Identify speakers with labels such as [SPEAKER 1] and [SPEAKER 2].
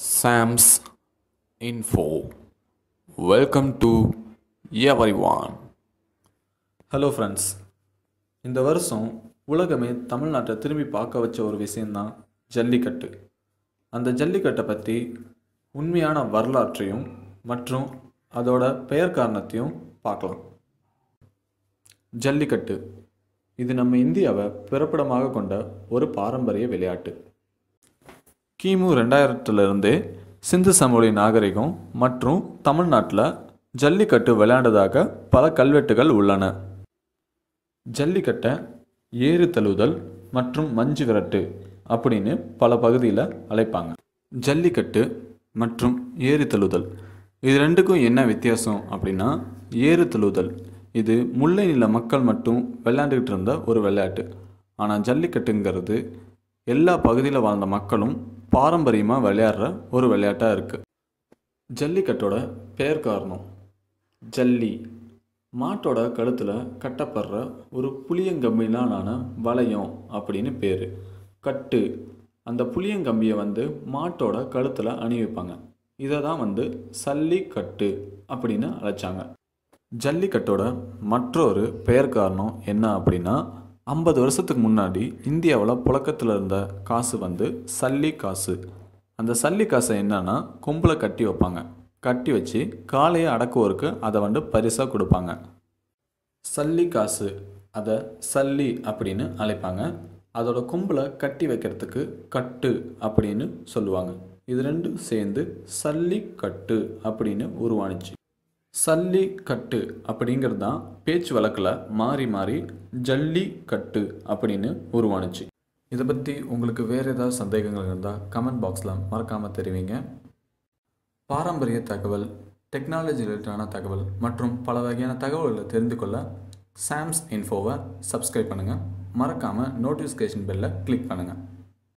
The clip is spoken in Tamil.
[SPEAKER 1] Sam's info welcome to everyone hello friends இந்த வருஷம் உலகமே தமிழ்நாட்டை திரும்பி பார்க்க வச்ச ஒரு விஷயந்தான் ஜல்லிக்கட்டு அந்த ஜல்லிக்கட்டை பற்றி உண்மையான வரலாற்றையும் மற்றும் அதோட பெயர் காரணத்தையும் பார்க்கலாம் ஜல்லிக்கட்டு இது நம்ம இந்தியாவை பிறப்பிடமாக கொண்ட ஒரு பாரம்பரிய விளையாட்டு கிமு ரெண்டாயிரத்துலேருந்தே சிந்து சமொழி நாகரிகம் மற்றும் தமிழ்நாட்டில் ஜல்லிக்கட்டு விளையாண்டதாக பல கல்வெட்டுகள் உள்ளன ஜல்லிக்கட்டை ஏறு தழுவுதல் மற்றும் மஞ்சு விரட்டு அப்படின்னு பல பகுதியில் அழைப்பாங்க ஜல்லிக்கட்டு மற்றும் ஏறு தழுவுதல் இது ரெண்டுக்கும் என்ன வித்தியாசம் அப்படின்னா ஏறு தழுவுதல் இது முல்லை நில மக்கள் மட்டும் விளையாண்டுக்கிட்டு இருந்த ஒரு விளையாட்டு ஆனால் ஜல்லிக்கட்டுங்கிறது எல்லா பகுதியில் வாழ்ந்த மக்களும் பாரம்பரியமாக விளையாடுற ஒரு விளையாட்டாக இருக்குது ஜல்லிக்கட்டோட பெயர் காரணம் ஜல்லி மாட்டோட கழுத்தில் கட்டப்படுற ஒரு புளியங்கம்பினாலான வளையம் அப்படின்னு பேர் கட்டு அந்த புளியங்கம்பியை வந்து மாட்டோட கழுத்தில் அணிவிப்பாங்க இதை தான் வந்து சல்லிக்கட்டு அப்படின்னு அழைச்சாங்க ஜல்லிக்கட்டோட மற்றொரு பெயர் காரணம் என்ன அப்படின்னா ஐம்பது வருஷத்துக்கு முன்னாடி இந்தியாவில் புழக்கத்தில் இருந்த காசு வந்து சல்லி காசு அந்த சல்லி காசை என்னென்னா கொம்பில் கட்டி வைப்பாங்க கட்டி வச்சு காலையை அடக்குவோருக்கு அதை வந்து பரிசாக கொடுப்பாங்க சல்லி காசு அதை சல்லி அப்படின்னு அழைப்பாங்க அதோட கொம்பில் கட்டி வைக்கிறதுக்கு கட்டு அப்படின்னு சொல்லுவாங்க இது ரெண்டும் சேர்ந்து சல்லி கட்டு அப்படின்னு உருவானுச்சு கட்டு அப்படிங்கிறது தான் பேச்சு வழக்கில் மாறி மாறி ஜல்லிக்கட்டு அப்படின்னு உருவானுச்சு இதை பற்றி உங்களுக்கு வேறு ஏதாவது சந்தேகங்கள் இருந்தால் கமெண்ட் பாக்ஸில் மறக்காமல் தெரிவிங்க பாரம்பரிய தகவல் டெக்னாலஜி ரிலேட்டடான தகவல் மற்றும் பல வகையான தகவல்களை தெரிந்து கொள்ள சாம்ஸ் இன்ஃபோவை சப்ஸ்கிரைப் பண்ணுங்கள் மறக்காமல் நோட்டிஃபிகேஷன் பெல்லை கிளிக் பண்ணுங்கள்